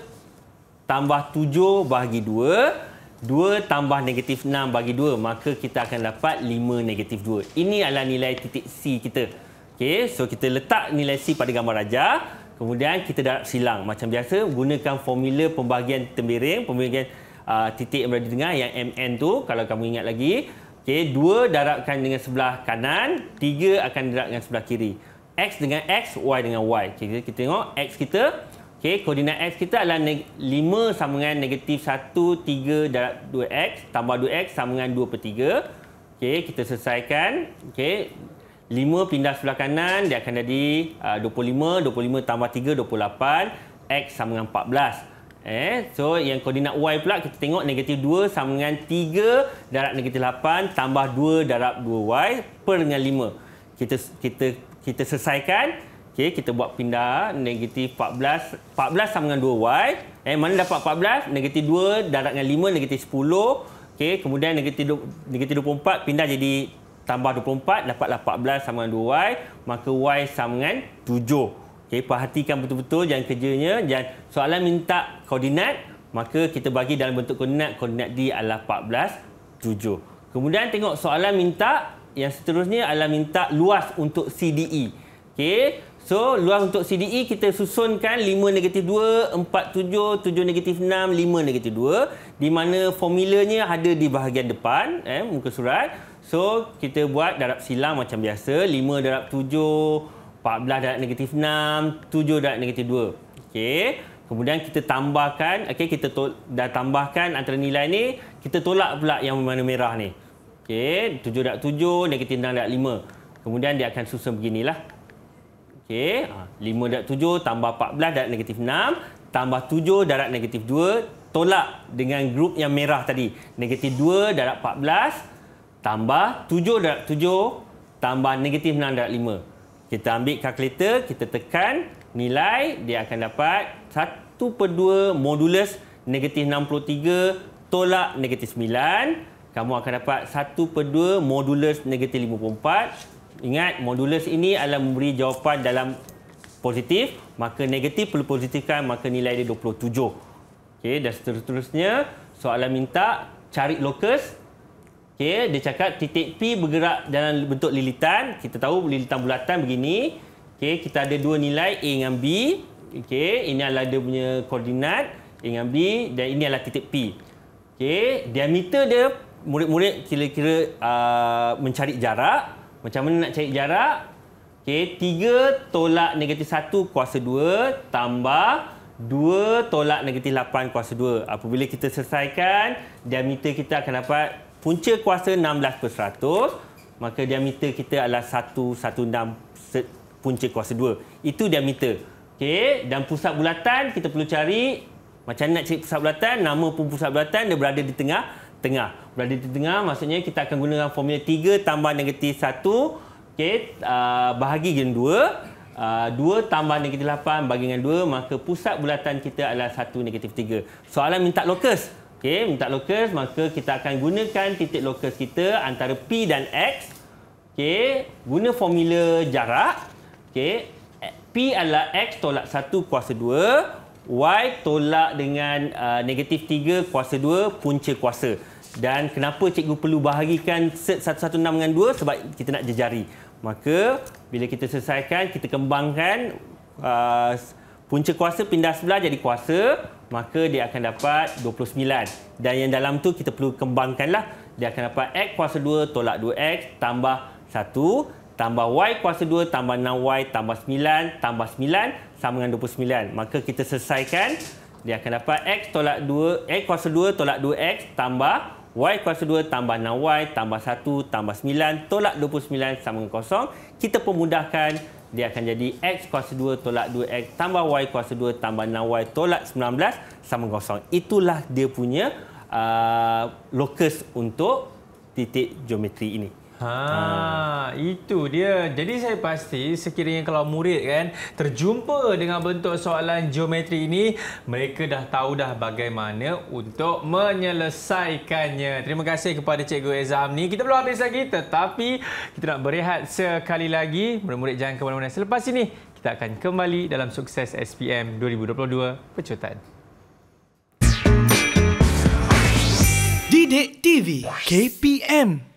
tambah 7 bahagi 2. 2 tambah negatif 6 bagi 2 maka kita akan dapat 5 negatif 2 ini adalah nilai titik C kita ok so kita letak nilai C pada gambar rajah Kemudian kita dah silang macam biasa gunakan formula pembahagian tembiring, pembahagian uh, titik yang berada di tengah yang MN tu kalau kamu ingat lagi. okay dua darabkan dengan sebelah kanan, tiga akan darab dengan sebelah kiri. X dengan X, Y dengan Y. Okay, kita, kita tengok X kita, okay koordinat X kita adalah 5 sama dengan negatif 1, 3 darab 2X, tambah 2X sama dengan 2 per 3. okay kita selesaikan. okay 5 pindah sebelah kanan dia akan jadi uh, 25 25 tambah 3 28 x sama dengan 14 eh so yang koordinat y pula kita tengok negatif 2 sama dengan 3 darab negatif 8 tambah 2 darab 2y per dengan 5 kita kita kita selesaikan okay kita buat pindah negatif 14 14 sama dengan 2y eh mana dapat 14 negatif 2 darab dengan 5 negatif 10 Okay kemudian negatif negatif 24 pindah jadi tambah 24 dapat 14 sama dengan 2y maka y sama dengan 7 okey perhatikan betul-betul jangan kerjanya dan soalan minta koordinat maka kita bagi dalam bentuk koordinat koordinat D adalah 14 7 kemudian tengok soalan minta yang seterusnya adalah minta luas untuk CDE okey So, luas untuk CDE kita susunkan 5 negatif 2, 4 7, 7 negatif 6, 5 negatif 2. Di mana formulanya ada di bahagian depan, eh, muka surat. So kita buat darab silang macam biasa 5 darab 7 14 darab negatif 6 7 darab negatif 2 Okey, Kemudian kita tambahkan Okey Kita dah tambahkan antara nilai ni Kita tolak pula yang warna merah ni Okey 7 darab 7 Negatif 6 darab 5 Kemudian dia akan susun beginilah Okey 5 ha, darab 7 tambah 14 darab negatif 6 Tambah 7 darab negatif 2 Tolak dengan grup yang merah tadi Negatif 2 darab 14 tambah 7 darab 7 tambah negatif 6 darab 5. Kita ambil kalkulator, kita tekan nilai, dia akan dapat 1 per 2 modulus negatif 63 tolak negatif 9. Kamu akan dapat 1 per 2 modulus negatif 54. Ingat, modulus ini adalah memberi jawapan dalam positif. Maka negatif perlu positifkan, maka nilai dia 27. okay dan seterusnya, soalan minta cari lokus Okey, dia cakap titik P bergerak dalam bentuk lilitan. Kita tahu lilitan bulatan begini. Okey, kita ada dua nilai A dengan B. Okey, ini adalah dia punya koordinat A dengan B dan ini adalah titik P. Okey, diameter dia murid-murid kira-kira uh, mencari jarak. Macam mana nak cari jarak? Okey, 3 tolak negatif 1 kuasa 2 tambah 2 tolak negatif 8 kuasa 2. Apabila kita selesaikan, diameter kita akan dapat punca kuasa 16 per 100, maka diameter kita adalah 116 punca kuasa 2. Itu diameter. Okey, dan pusat bulatan kita perlu cari macam nak cari pusat bulatan? Nama pun pusat bulatan dia berada di tengah tengah. Berada di tengah maksudnya kita akan gunakan formula 3 tambah negatif 1 okey ah, bahagi dengan 2 2 tambah negatif 8 bagi dengan 2 maka pusat bulatan kita adalah 1 negatif 3. Soalan minta lokus. Okey, minta lokus, maka kita akan gunakan titik lokus kita antara P dan X. Okey, guna formula jarak. Okey, P adalah X tolak 1 kuasa 2, Y tolak dengan uh, negatif 3 kuasa 2 punca kuasa. Dan kenapa cikgu perlu bahagikan set 116 dengan 2? Sebab kita nak jejari. Maka, bila kita selesaikan, kita kembangkan uh, punca kuasa pindah sebelah jadi kuasa maka dia akan dapat 29. Dan yang dalam tu kita perlu kembangkanlah. Dia akan dapat X kuasa 2 tolak 2X tambah 1 tambah Y kuasa 2 tambah 6Y tambah 9 tambah 9 sama dengan 29. Maka kita selesaikan. Dia akan dapat X tolak 2, X kuasa 2 tolak 2X tambah Y kuasa 2 tambah 6Y tambah 1 tambah 9 tolak 29 sama dengan 0. Kita pemudahkan dia akan jadi X kuasa 2 tolak 2X tambah Y kuasa 2 tambah 6Y tolak 19 sama kosong. Itulah dia punya uh, lokus untuk titik geometri ini. Ha, ha itu dia. Jadi saya pasti sekiranya kalau murid kan terjumpa dengan bentuk soalan geometri ini, mereka dah tahu dah bagaimana untuk menyelesaikannya. Terima kasih kepada Cikgu Eza ni. Kita belum habis lagi tetapi kita nak berehat sekali lagi. Murid-murid jangan ke mana-mana. Selepas ini kita akan kembali dalam sukses SPM 2022 Pecutan. Didik TV KPM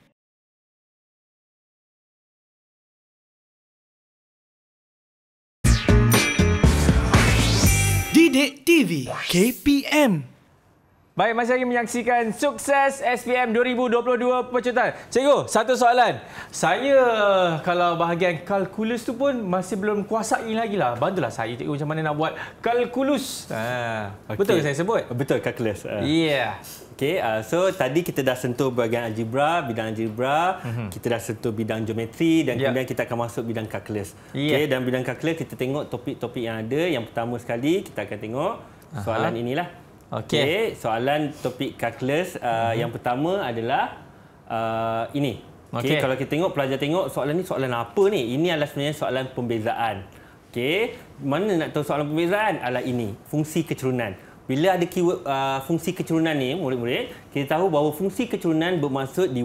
Sidik TV KPM Baik, masih lagi menyaksikan sukses SPM 2022 pecutan. Cikgu, satu soalan. Saya kalau bahagian kalkulus tu pun masih belum kuasai lagi lah. Bantulah saya cikgu macam mana nak buat kalkulus. Ha. Okay. Betul saya sebut? Betul, kalkulus. Ha. Ya. Yeah. Okay, uh, so tadi kita dah sentuh bahagian algebra, bidang algebra, mm-hmm. kita dah sentuh bidang geometri dan yep. Ya. kemudian kita akan masuk bidang kalkulus. Yeah. Okay, dan bidang kalkulus kita tengok topik-topik yang ada. Yang pertama sekali kita akan tengok soalan Aha. inilah. Okey. Okay, soalan topik calculus uh, mm -hmm. yang pertama adalah uh, ini. Okey, okay, kalau kita tengok pelajar tengok soalan ni soalan apa ni? Ini adalah sebenarnya soalan pembezaan. Okey. Mana nak tahu soalan pembezaan? Alah ini, fungsi kecerunan. Bila ada keyword uh, fungsi kecerunan ni, murid-murid, kita tahu bahawa fungsi kecerunan bermaksud dy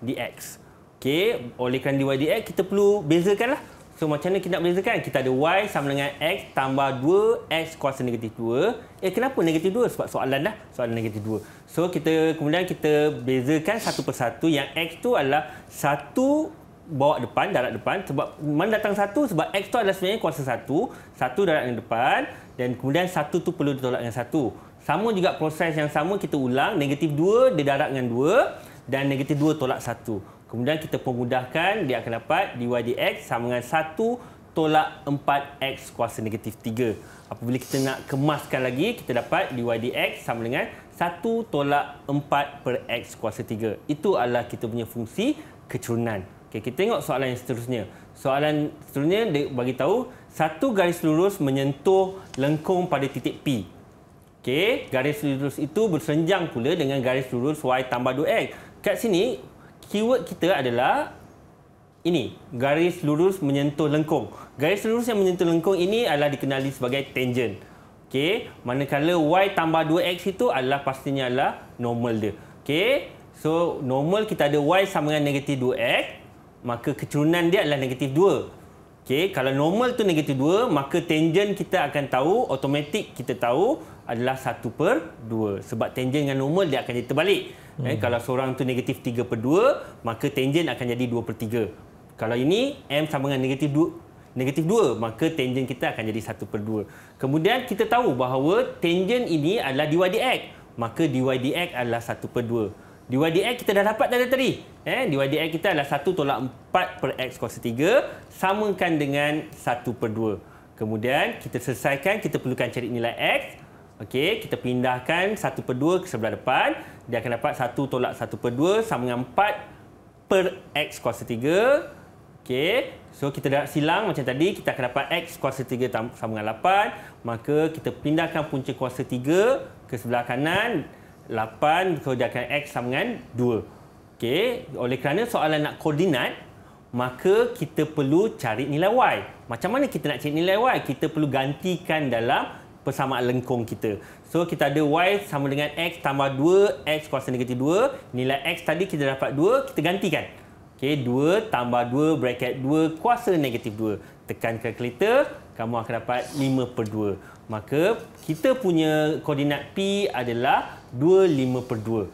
dx. Okey, oleh kerana dy dx kita perlu bezakanlah. So macam mana kita nak bezakan? Kita ada y sama dengan x tambah 2x kuasa negatif 2. Eh kenapa negatif 2? Sebab soalan dah, soalan negatif 2. So kita kemudian kita bezakan satu persatu yang x tu adalah satu bawa depan, darat depan. Sebab mana datang satu? Sebab x tu adalah sebenarnya kuasa satu. Satu darat yang depan dan kemudian satu tu perlu ditolak dengan satu. Sama juga proses yang sama kita ulang. Negatif 2 dia darat dengan 2 dan negatif 2 tolak 1. Kemudian kita permudahkan, dia akan dapat dy dx sama dengan 1 tolak 4x kuasa negatif 3. Apabila kita nak kemaskan lagi, kita dapat dy dx sama dengan 1 tolak 4 per x kuasa 3. Itu adalah kita punya fungsi kecerunan. Okay, kita tengok soalan yang seterusnya. Soalan seterusnya dia bagi tahu satu garis lurus menyentuh lengkung pada titik P. Okey, garis lurus itu bersenjang pula dengan garis lurus y tambah 2x. Kat sini keyword kita adalah ini garis lurus menyentuh lengkung. Garis lurus yang menyentuh lengkung ini adalah dikenali sebagai tangent. Okey, manakala y tambah 2x itu adalah pastinya adalah normal dia. Okey. So normal kita ada y sama dengan negatif 2x, maka kecerunan dia adalah negatif 2. Okey, kalau normal tu negatif 2, maka tangent kita akan tahu, automatik kita tahu adalah 1 per 2. Sebab tangent dengan normal dia akan jadi terbalik. Eh, hmm. Eh, kalau seorang tu negatif 3 per 2, maka tangent akan jadi 2 per 3. Kalau ini M sama dengan negatif 2, negatif 2 maka tangent kita akan jadi 1 per 2. Kemudian kita tahu bahawa tangent ini adalah dy dx. Maka dy dx adalah 1 per 2. dy dx kita dah dapat dari tadi. Eh, dy dx kita adalah 1 tolak 4 per x kuasa 3 samakan dengan 1 per 2. Kemudian kita selesaikan, kita perlukan cari nilai X. Okey, kita pindahkan satu per dua ke sebelah depan. Dia akan dapat satu tolak satu per dua sama dengan 4 per x kuasa tiga. Okey, so kita dah silang macam tadi. Kita akan dapat x kuasa tiga sama dengan 8. Maka kita pindahkan punca kuasa tiga ke sebelah kanan. lapan. so dia akan x sama dengan 2. Okey, oleh kerana soalan nak koordinat, maka kita perlu cari nilai y. Macam mana kita nak cari nilai y? Kita perlu gantikan dalam persamaan lengkung kita. So kita ada y sama dengan x tambah 2x kuasa negatif 2. Nilai x tadi kita dapat 2, kita gantikan. Okey, 2 tambah 2 bracket 2 kuasa negatif 2. Tekan kalkulator, kamu akan dapat 5 per 2. Maka kita punya koordinat P adalah 2, 5 per 2.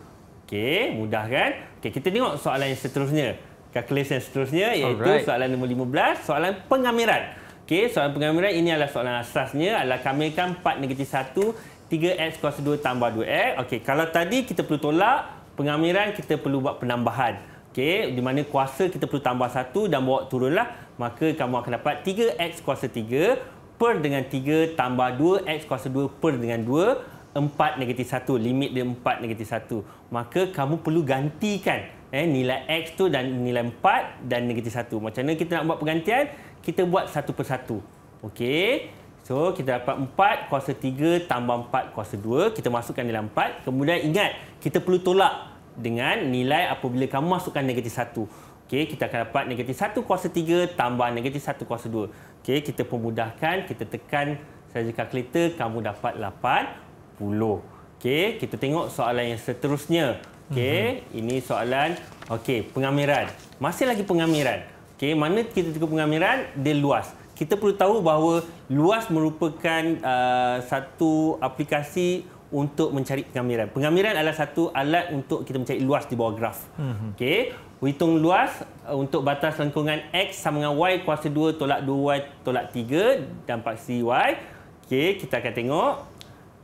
Okey, mudah kan? Okey, kita tengok soalan yang seterusnya. Kalkulasi yang seterusnya iaitu Alright. soalan nombor 15, soalan pengamiran. Okey, soalan pengambilan ini adalah soalan asasnya adalah kamilkan 4 negatif 1, 3x kuasa 2 tambah 2x. Okey, kalau tadi kita perlu tolak, pengambilan kita perlu buat penambahan. Okey, di mana kuasa kita perlu tambah 1 dan bawa turunlah. Maka kamu akan dapat 3x kuasa 3 per dengan 3 tambah 2x kuasa 2 per dengan 2. 4 negatif 1, limit dia 4 negatif 1. Maka kamu perlu gantikan eh, nilai x tu dan nilai 4 dan negatif 1. Macam mana kita nak buat pergantian? Pergantian kita buat satu persatu. Okey. So kita dapat 4 kuasa 3 tambah 4 kuasa 2. Kita masukkan dalam 4. Kemudian ingat, kita perlu tolak dengan nilai apabila kamu masukkan negatif 1. Okey, kita akan dapat negatif 1 kuasa 3 tambah negatif 1 kuasa 2. Okey, kita pemudahkan. Kita tekan saja kalkulator, kamu dapat 80. Okey, kita tengok soalan yang seterusnya. Okey, mm -hmm. ini soalan okey, pengamiran. Masih lagi pengamiran. Okay, mana kita cukup pengamiran, dia luas. Kita perlu tahu bahawa luas merupakan uh, satu aplikasi untuk mencari pengamiran. Pengamiran adalah satu alat untuk kita mencari luas di bawah graf. Mhm. Okay, hitung luas uh, untuk batas lengkungan X sama dengan Y kuasa 2 tolak 2Y tolak 3 dan paksi Y. Okay, kita akan tengok.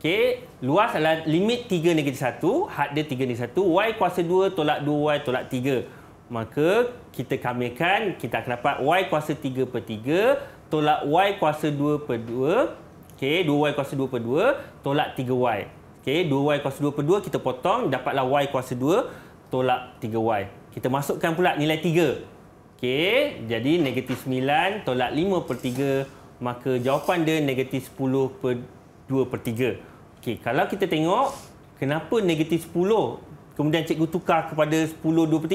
Okay, luas adalah limit 3 negatif 1, had dia 3 negatif 1, Y kuasa 2 tolak 2Y tolak 3 maka kita kamilkan, kita akan dapat y kuasa 3 per 3 tolak y kuasa 2 per 2. okay 2y kuasa 2 per 2 tolak 3y. okay 2y kuasa 2 per 2 kita potong, dapatlah y kuasa 2 tolak 3y. Kita masukkan pula nilai 3. okay jadi negatif 9 tolak 5 per 3, maka jawapan dia negatif 10 per 2 per 3. okay kalau kita tengok, kenapa negatif 10? Kemudian cikgu tukar kepada 10, 2 per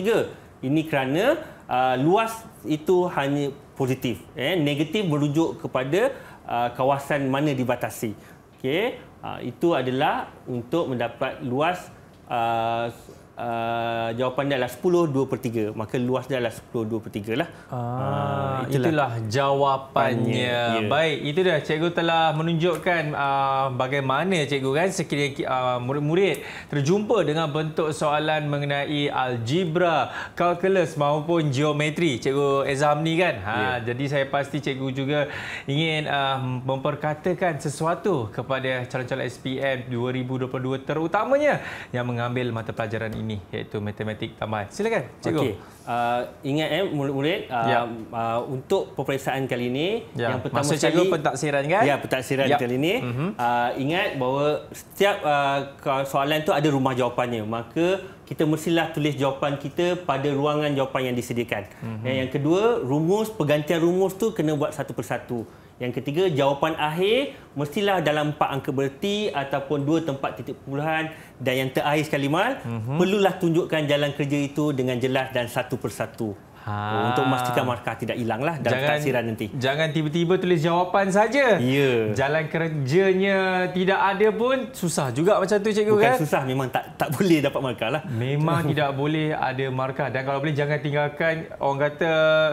3. Ini kerana uh, luas itu hanya positif. Eh? Negatif merujuk kepada uh, kawasan mana dibatasi. Okay? Uh, itu adalah untuk mendapat luas uh, uh, jawapan dia adalah 10 2 per 3 maka luas dia adalah 10 2 per 3 lah ah, uh, itulah, itulah jawapannya ya. baik itu dah cikgu telah menunjukkan uh, bagaimana cikgu kan sekiranya murid-murid uh, terjumpa dengan bentuk soalan mengenai algebra calculus maupun geometri cikgu exam ni kan ha, ya. jadi saya pasti cikgu juga ingin uh, memperkatakan sesuatu kepada calon-calon SPM 2022 terutamanya yang mengambil mata pelajaran ini ini iaitu matematik tambahan. Silakan cikgu. Okey. Uh, ingat eh murid-murid uh, ya. uh, untuk peperiksaan kali ini ya. yang pertama Maksud sekali cikgu pentaksiran kan? Ya, pentaksiran ya. kali ini. Uh-huh. Uh, ingat bahawa setiap uh, soalan tu ada rumah jawapannya. Maka kita mestilah tulis jawapan kita pada ruangan jawapan yang disediakan. Uh-huh. Yang kedua, rumus pergantian rumus tu kena buat satu persatu. Yang ketiga, jawapan akhir mestilah dalam empat angka berhenti ataupun dua tempat titik puluhan. Dan yang terakhir sekali, Mal, mm-hmm. perlulah tunjukkan jalan kerja itu dengan jelas dan satu persatu. Ha. Untuk memastikan ah. markah tidak hilang lah dalam jangan, taksiran nanti. Jangan tiba-tiba tulis jawapan saja. Ya. Jalan kerjanya tidak ada pun susah juga macam tu cikgu Bukan kan? susah, memang tak tak boleh dapat markah lah. Memang tidak boleh ada markah dan kalau boleh jangan tinggalkan orang kata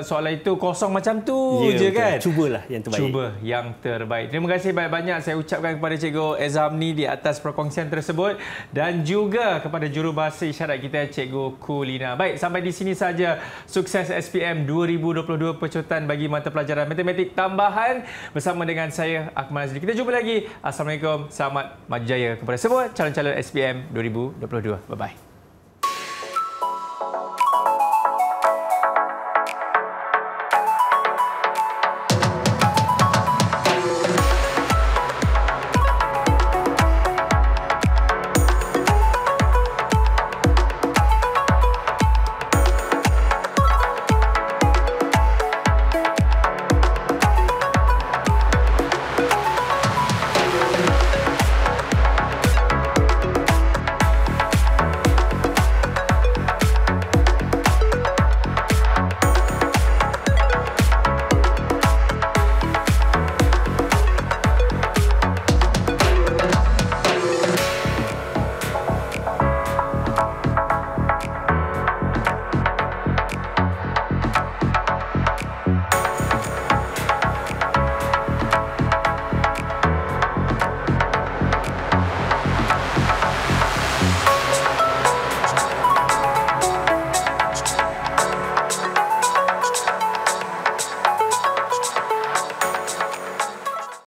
soalan itu kosong macam tu ya, je betul. kan? Cubalah yang terbaik. Cuba yang terbaik. Terima kasih banyak-banyak saya ucapkan kepada cikgu Ezamni di atas perkongsian tersebut dan juga kepada jurubahasa isyarat kita cikgu Kulina. Baik, sampai di sini saja. Sukses tugas SPM 2022 pecutan bagi mata pelajaran matematik tambahan bersama dengan saya Akmal Azri. Kita jumpa lagi. Assalamualaikum. Selamat maju jaya kepada semua calon-calon SPM 2022. Bye-bye.